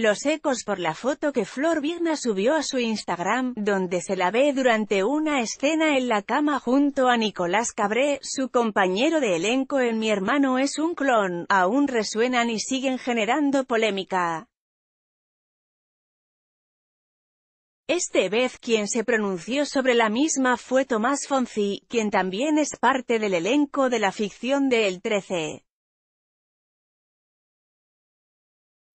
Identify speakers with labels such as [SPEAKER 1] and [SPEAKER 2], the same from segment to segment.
[SPEAKER 1] los ecos por la foto que Flor Vigna subió a su Instagram, donde se la ve durante una escena en la cama junto a Nicolás Cabré, su compañero de elenco en Mi hermano es un clon, aún resuenan y siguen generando polémica. Este vez quien se pronunció sobre la misma fue Tomás Fonzi, quien también es parte del elenco de la ficción de El 13.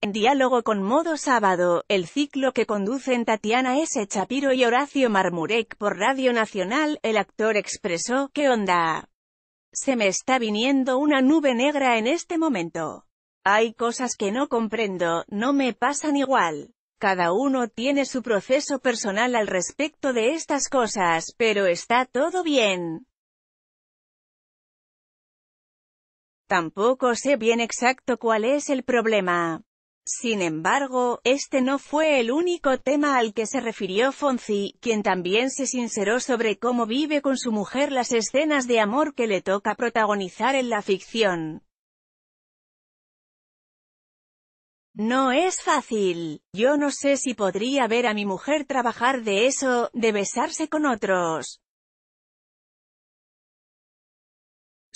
[SPEAKER 1] En diálogo con Modo Sábado, el ciclo que conducen Tatiana S. Chapiro y Horacio Marmurek por Radio Nacional, el actor expresó, ¿Qué onda? Se me está viniendo una nube negra en este momento. Hay cosas que no comprendo, no me pasan igual. Cada uno tiene su proceso personal al respecto de estas cosas, pero está todo bien. Tampoco sé bien exacto cuál es el problema. Sin embargo, este no fue el único tema al que se refirió Fonzi, quien también se sinceró sobre cómo vive con su mujer las escenas de amor que le toca protagonizar en la ficción. No es fácil. Yo no sé si podría ver a mi mujer trabajar de eso, de besarse con otros.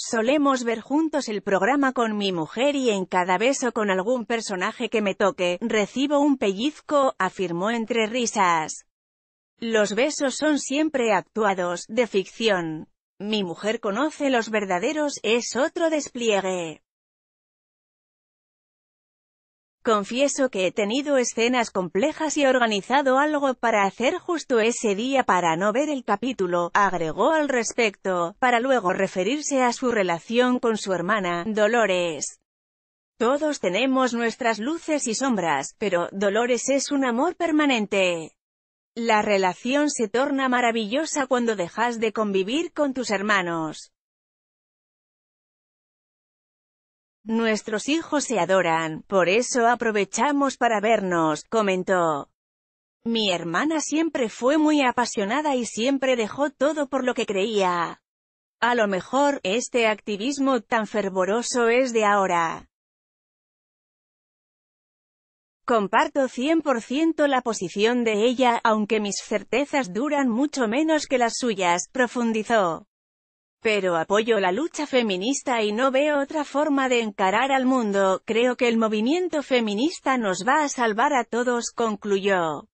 [SPEAKER 1] Solemos ver juntos el programa con mi mujer y en cada beso con algún personaje que me toque, recibo un pellizco, afirmó entre risas. Los besos son siempre actuados, de ficción. Mi mujer conoce los verdaderos, es otro despliegue. Confieso que he tenido escenas complejas y he organizado algo para hacer justo ese día para no ver el capítulo, agregó al respecto, para luego referirse a su relación con su hermana, Dolores. Todos tenemos nuestras luces y sombras, pero Dolores es un amor permanente. La relación se torna maravillosa cuando dejas de convivir con tus hermanos. Nuestros hijos se adoran, por eso aprovechamos para vernos, comentó. Mi hermana siempre fue muy apasionada y siempre dejó todo por lo que creía. A lo mejor, este activismo tan fervoroso es de ahora. Comparto 100% la posición de ella, aunque mis certezas duran mucho menos que las suyas, profundizó. Pero apoyo la lucha feminista y no veo otra forma de encarar al mundo, creo que el movimiento feminista nos va a salvar a todos, concluyó.